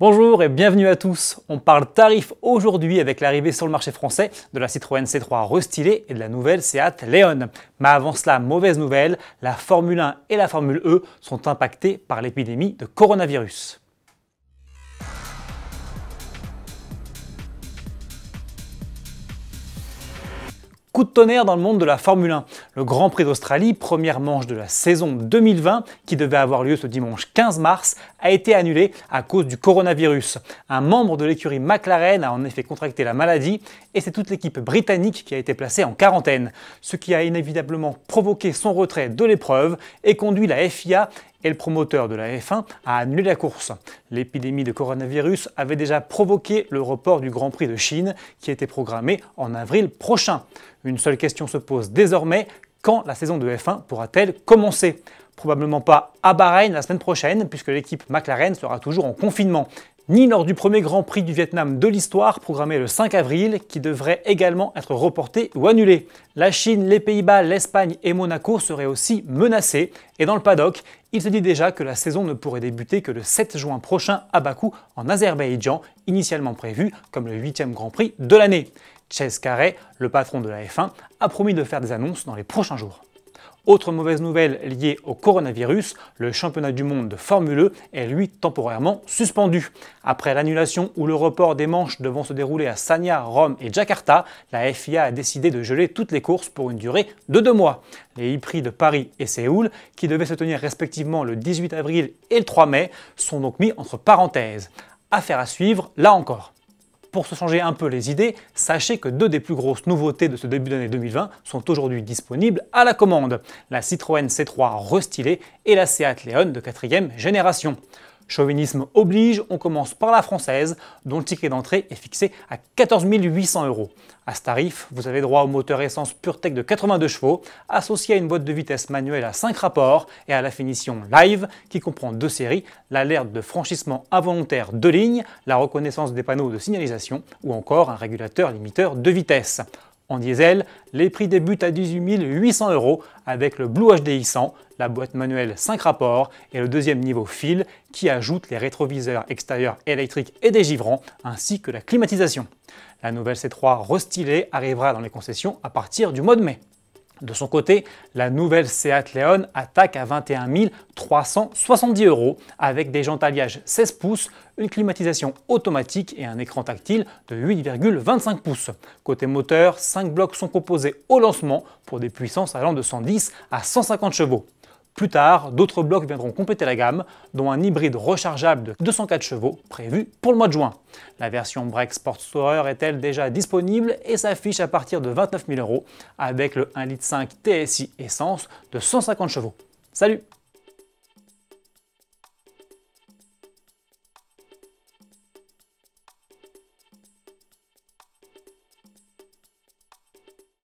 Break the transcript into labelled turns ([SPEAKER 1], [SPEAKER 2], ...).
[SPEAKER 1] Bonjour et bienvenue à tous. On parle tarif aujourd'hui avec l'arrivée sur le marché français de la Citroën C3 restylée et de la nouvelle Seat Leon. Mais avant cela, mauvaise nouvelle, la Formule 1 et la Formule E sont impactées par l'épidémie de coronavirus. coup de tonnerre dans le monde de la Formule 1. Le Grand Prix d'Australie, première manche de la saison 2020, qui devait avoir lieu ce dimanche 15 mars, a été annulé à cause du coronavirus. Un membre de l'écurie McLaren a en effet contracté la maladie et c'est toute l'équipe britannique qui a été placée en quarantaine, ce qui a inévitablement provoqué son retrait de l'épreuve et conduit la FIA et le promoteur de la F1 a annulé la course. L'épidémie de coronavirus avait déjà provoqué le report du Grand Prix de Chine qui était programmé en avril prochain. Une seule question se pose désormais, quand la saison de F1 pourra-t-elle commencer Probablement pas à Bahreïn la semaine prochaine puisque l'équipe McLaren sera toujours en confinement ni lors du premier Grand Prix du Vietnam de l'histoire programmé le 5 avril qui devrait également être reporté ou annulé. La Chine, les Pays-Bas, l'Espagne et Monaco seraient aussi menacés et dans le paddock, il se dit déjà que la saison ne pourrait débuter que le 7 juin prochain à Bakou en Azerbaïdjan, initialement prévu comme le 8e Grand Prix de l'année. Chase Carey, le patron de la F1, a promis de faire des annonces dans les prochains jours. Autre mauvaise nouvelle liée au coronavirus, le championnat du monde de Formule 1 e est lui temporairement suspendu. Après l'annulation ou le report des manches devant se dérouler à Sanya, Rome et Jakarta, la FIA a décidé de geler toutes les courses pour une durée de deux mois. Les e-prix de Paris et Séoul, qui devaient se tenir respectivement le 18 avril et le 3 mai, sont donc mis entre parenthèses. Affaire à suivre, là encore pour se changer un peu les idées, sachez que deux des plus grosses nouveautés de ce début d'année 2020 sont aujourd'hui disponibles à la commande. La Citroën C3 restylée et la Seat Leon de quatrième génération. Chauvinisme oblige, on commence par la française, dont le ticket d'entrée est fixé à 14 800 euros. À ce tarif, vous avez droit au moteur essence PureTech de 82 chevaux, associé à une boîte de vitesse manuelle à 5 rapports et à la finition Live, qui comprend deux séries, l'alerte de franchissement involontaire de ligne, la reconnaissance des panneaux de signalisation ou encore un régulateur limiteur de vitesse. En diesel, les prix débutent à 18 800 euros avec le Blue HDI 100, la boîte manuelle 5 rapports et le deuxième niveau fil qui ajoute les rétroviseurs extérieurs électriques et dégivrants ainsi que la climatisation. La nouvelle C3 restylée arrivera dans les concessions à partir du mois de mai. De son côté, la nouvelle Seat Leon attaque à 21 370 euros avec des jantes alliage 16 pouces, une climatisation automatique et un écran tactile de 8,25 pouces. Côté moteur, 5 blocs sont composés au lancement pour des puissances allant de 110 à 150 chevaux. Plus tard, d'autres blocs viendront compléter la gamme, dont un hybride rechargeable de 204 chevaux prévu pour le mois de juin. La version Break Sport Tourer est-elle déjà disponible et s'affiche à partir de 29 000 euros avec le 1,5 TSI essence de 150 chevaux. Salut